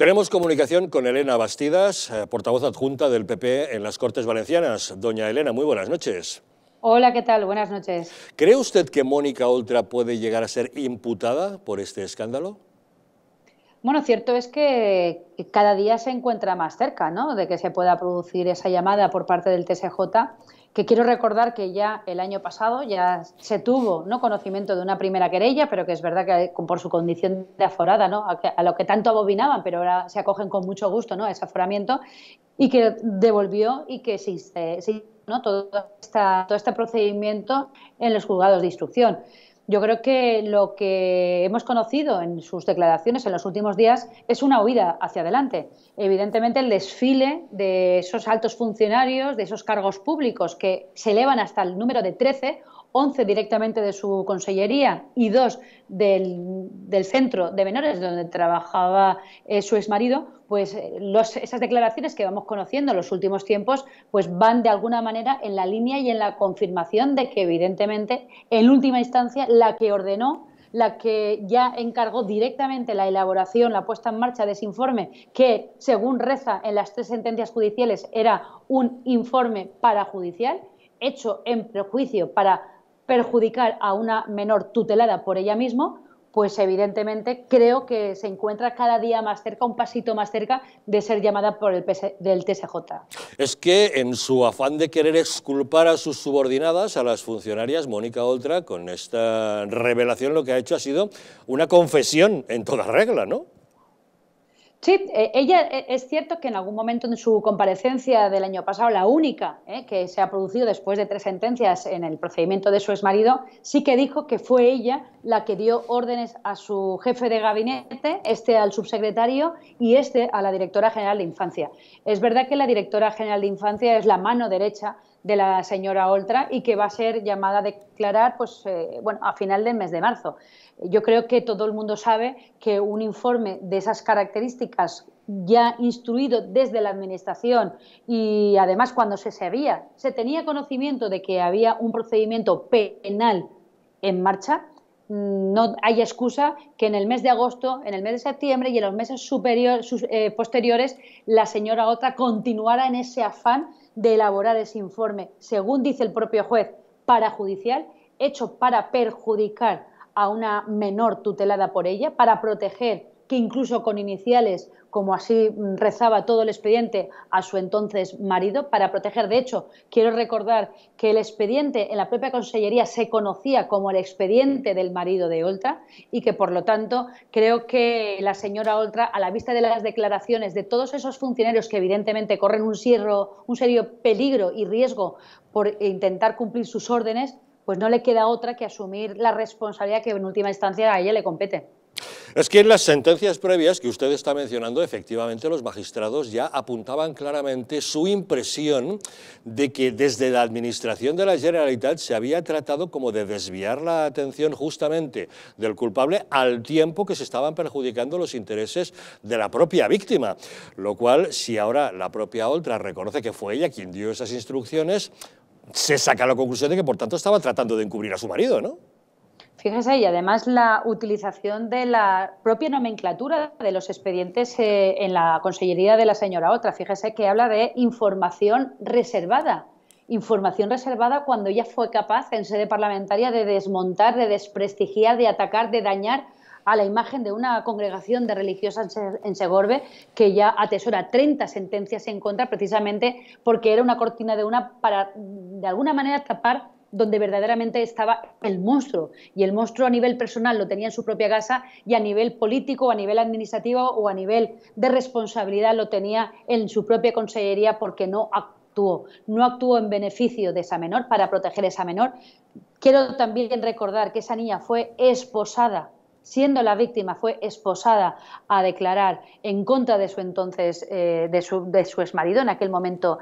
Tenemos comunicación con Elena Bastidas, eh, portavoz adjunta del PP en las Cortes Valencianas. Doña Elena, muy buenas noches. Hola, ¿qué tal? Buenas noches. ¿Cree usted que Mónica Oltra puede llegar a ser imputada por este escándalo? Bueno, cierto es que cada día se encuentra más cerca de que se pueda producir esa llamada por parte del TSJ, que quiero recordar que ya el año pasado ya se tuvo ¿no? conocimiento de una primera querella, pero que es verdad que eh, por su condición de aforada, ¿no? a, lo que tanto abominaban, pero ahora se acogen con mucho gusto a ese aforamiento, y que devolvió y que existe, todo este procedimiento en los juzgados de instrucción yo creo que lo que hemos conocido en sus declaraciones en los últimos días es una huida hacia adelante. Evidentemente, el desfile de esos altos funcionarios, de esos cargos públicos que se elevan hasta el número de 13 11 directamente de su consellería y dos del, centro de menores donde trabajaba su eh, su exmarido, pues eh, esas declaraciones que vamos conociendo en los últimos tiempos, pues van de alguna manera en la línea y en la confirmación de que evidentemente, en última instancia, la que ordenó la que ya encargó directamente la elaboración, la puesta en marcha de ese informe, que según reza en las tres sentencias judiciales era un informe parajudicial, hecho en prejuicio para perjudicar a una menor tutelada por ella misma, pues evidentemente creo que se encuentra cada día más cerca, un pasito más cerca de ser llamada por el TSJ. Es que en su afán de querer exculpar a sus subordinadas, a las funcionarias, Mónica Oltra, con esta revelación lo que ha hecho ha sido una confesión en toda regla, ¿no? Sí, eh, ella eh, es cierto que en algún momento en su comparecencia del año pasado, la única eh, que se ha producido después de tres sentencias en el procedimiento de su exmarido, sí que dijo que fue ella la que dio órdenes a su jefe de gabinete, este al subsecretario y este a la directora general de infancia. Es verdad que la directora general de infancia es la mano derecha de la señora Oltra y que va a ser llamada a declarar pues, eh, bueno, a final del mes de marzo. Yo creo que todo el mundo sabe que un informe de esas características ya instruido desde la Administración y además cuando se sabía, se tenía conocimiento de que había un procedimiento penal en marcha, mm, no hay excusa que en el mes de agosto, en el mes de septiembre y en los meses eh, posteriores la señora Oltra continuara en ese afán de elaborar ese informe, según dice el propio juez, para judicial, hecho para perjudicar a una menor tutelada por ella, para proteger que incluso con iniciales, como así mm, rezaba todo el expediente a su entonces marido, para proteger. De hecho, quiero recordar que el expediente en la propia consellería se conocía como el expediente del marido de Oltra y que, por lo tanto, creo que la señora Oltra, a la vista de las declaraciones de todos esos funcionarios que evidentemente corren un, cierro, un serio peligro y riesgo por intentar cumplir sus órdenes, pues no le queda otra que asumir la responsabilidad que en última instancia a ella le compete. Es que en las sentencias previas que usted está mencionando, efectivamente los magistrados ya apuntaban claramente su impresión de que desde la administración de la Generalitat se había tratado como de desviar la atención justamente del culpable al tiempo que se estaban perjudicando los intereses de la propia víctima. Lo cual, si ahora la propia Oltra reconoce que fue ella quien dio esas instrucciones, se saca la conclusión de que por tanto estaba tratando de encubrir a su marido, ¿no? Fíjese, y además la utilización de la propia nomenclatura de los expedientes eh, en la Consellería de la señora Otra. Fíjese que habla de información reservada. Información reservada cuando ella fue capaz en sede parlamentaria de desmontar, de desprestigiar, de atacar, de dañar a la imagen de una congregación de religiosas en Segorbe que ya atesora 30 sentencias en contra precisamente porque era una cortina de una para de alguna manera tapar donde verdaderamente estaba el monstruo. Y el monstruo a nivel personal lo tenía en su propia casa y a nivel político, a nivel administrativo o a nivel de responsabilidad lo tenía en su propia consellería porque no actuó. No actuó en beneficio de esa menor, para proteger a esa menor. Quiero también recordar que esa niña fue esposada siendo la víctima, fue esposada a declarar en contra de su entonces, eh, de, su, de su en aquel momento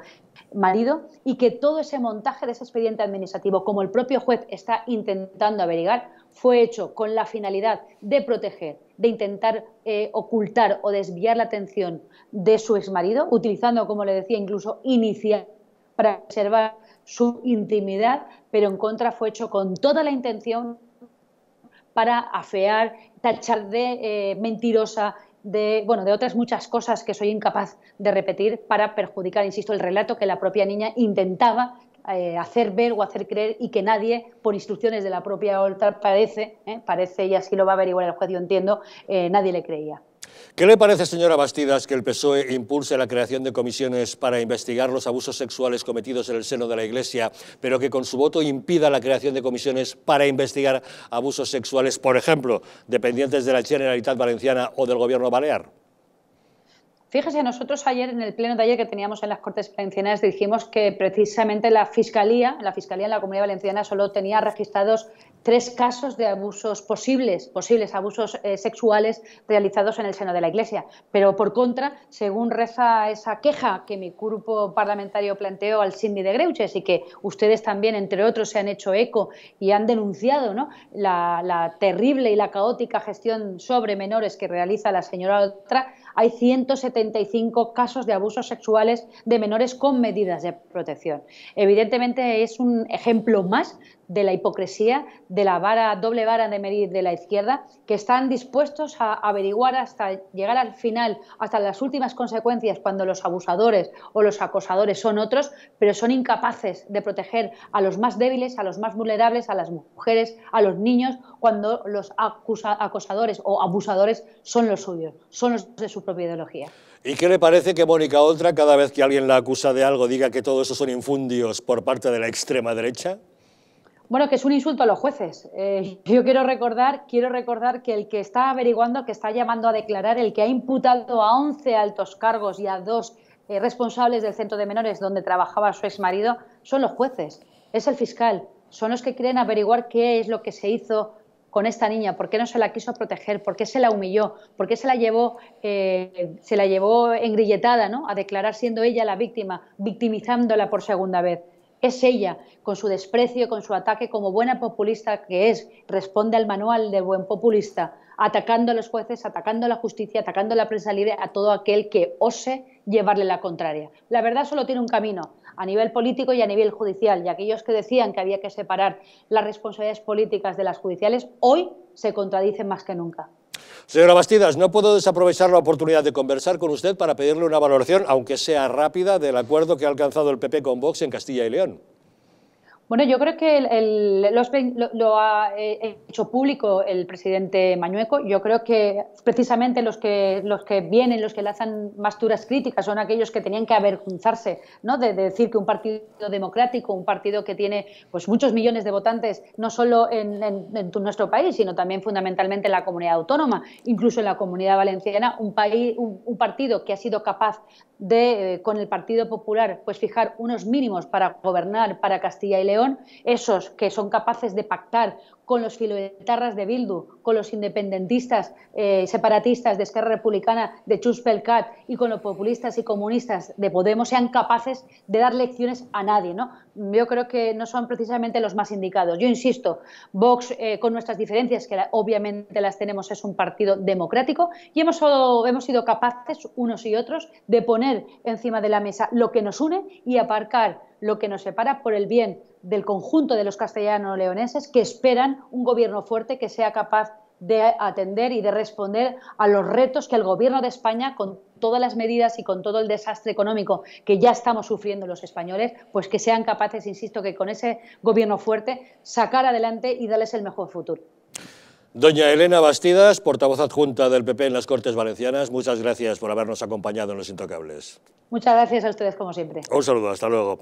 marido y que todo ese montaje de ese expediente administrativo, como el propio juez está intentando averiguar, fue hecho con la finalidad de proteger, de intentar eh, ocultar o desviar la atención de su exmarido, utilizando, como le decía, incluso inicial para preservar su intimidad, pero en contra fue hecho con toda la intención para afear, tachar de eh, mentirosa de, bueno, de otras muchas cosas que soy incapaz de repetir para perjudicar, insisto, el relato que la propia niña intentaba eh, hacer ver o hacer creer y que nadie, por instrucciones de la propia Oltar, parece, eh, parece y así lo va a averiguar el juez, yo entiendo, eh, nadie le creía. ¿Qué le parece, señora Bastidas, que el PSOE impulse la creación de comisiones para investigar los abusos sexuales cometidos en el seno de la Iglesia, pero que con su voto impida la creación de comisiones para investigar abusos sexuales, por ejemplo, dependientes de la Generalitat Valenciana o del Gobierno Balear? Fíjese, nosotros ayer en el pleno de ayer que teníamos en las Cortes Valencianas dijimos que precisamente la Fiscalía, la Fiscalía en la Comunidad Valenciana solo tenía registrados tres casos de abusos posibles, posibles abusos eh, sexuales realizados en el seno de la Iglesia. Pero por contra, según reza esa queja que mi grupo parlamentario planteó al Sidney de Greuches y que ustedes también, entre otros, se han hecho eco y han denunciado ¿no? la, la terrible y la caótica gestión sobre menores que realiza la señora Otra, hay 175 casos de abusos sexuales de menores con medidas de protección. Evidentemente es un ejemplo más de la hipocresía, de la vara, doble vara de medir de la izquierda, que están dispuestos a averiguar hasta llegar al final, hasta las últimas consecuencias, cuando los abusadores o los acosadores son otros, pero son incapaces de proteger a los más débiles, a los más vulnerables, a las mujeres, a los niños, cuando los acosadores o abusadores son los suyos, son los de su propia ideología. ¿Y qué le parece que Mónica Oltra, cada vez que alguien la acusa de algo, diga que todo eso son infundios por parte de la extrema derecha? Bueno, que es un insulto a los jueces. Eh, yo quiero recordar, quiero recordar que el que está averiguando, que está llamando a declarar, el que ha imputado a 11 altos cargos y a dos eh, responsables del centro de menores donde trabajaba su exmarido, son los jueces, es el fiscal, son los que quieren averiguar qué es lo que se hizo con esta niña, por qué no se la quiso proteger, por qué se la humilló, por qué se la llevó, eh, se la llevó engrilletada ¿no? a declarar siendo ella la víctima, victimizándola por segunda vez. Es ella, con su desprecio, con su ataque como buena populista que es, responde al manual de buen populista, atacando a los jueces, atacando a la justicia, atacando a la prensa libre, a todo aquel que ose llevarle la contraria. La verdad solo tiene un camino, a nivel político y a nivel judicial, y aquellos que decían que había que separar las responsabilidades políticas de las judiciales, hoy se contradicen más que nunca. Señora Bastidas, no puedo desaprovechar la oportunidad de conversar con usted para pedirle una valoración, aunque sea rápida, del acuerdo que ha alcanzado el PP con Vox en Castilla y León. Bueno, yo creo que los, lo, ha eh, hecho público el presidente Mañueco. Yo creo que precisamente los que, los que vienen, los que lanzan más duras críticas, son aquellos que tenían que avergonzarse ¿no? de, decir que un partido democrático, un partido que tiene pues, muchos millones de votantes, no solo en, nuestro país, sino también fundamentalmente en la comunidad autónoma, incluso en la comunidad valenciana, un, país, un, partido que ha sido capaz de, eh, con el Partido Popular, pues fijar unos mínimos para gobernar para Castilla y León esos que son capaces de pactar con los filoetarras de Bildu, con los independentistas, eh, separatistas de Esquerra Republicana, de Chus y con los populistas y comunistas de Podemos, sean capaces de dar lecciones a nadie. ¿no? Yo creo que no son precisamente los más indicados. Yo insisto, Vox, eh, con nuestras diferencias, que obviamente las tenemos, es un partido democrático y hemos, hemos sido capaces, unos y otros, de poner encima de la mesa lo que nos une y aparcar lo que nos separa por el bien del conjunto de los castellano-leoneses que esperan un gobierno fuerte que sea capaz de atender y de responder a los retos que el Gobierno de España, con todas las medidas y con todo el desastre económico que ya estamos sufriendo los españoles, pues que sean capaces, insisto, que con ese Gobierno fuerte sacar adelante y darles el mejor futuro. Doña Elena Bastidas, portavoz adjunta del PP en las Cortes Valencianas, muchas gracias por habernos acompañado en Los Intocables. Muchas gracias a ustedes, como siempre. Un saludo, hasta luego.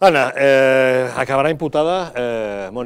Ana, eh, acabará imputada. Eh,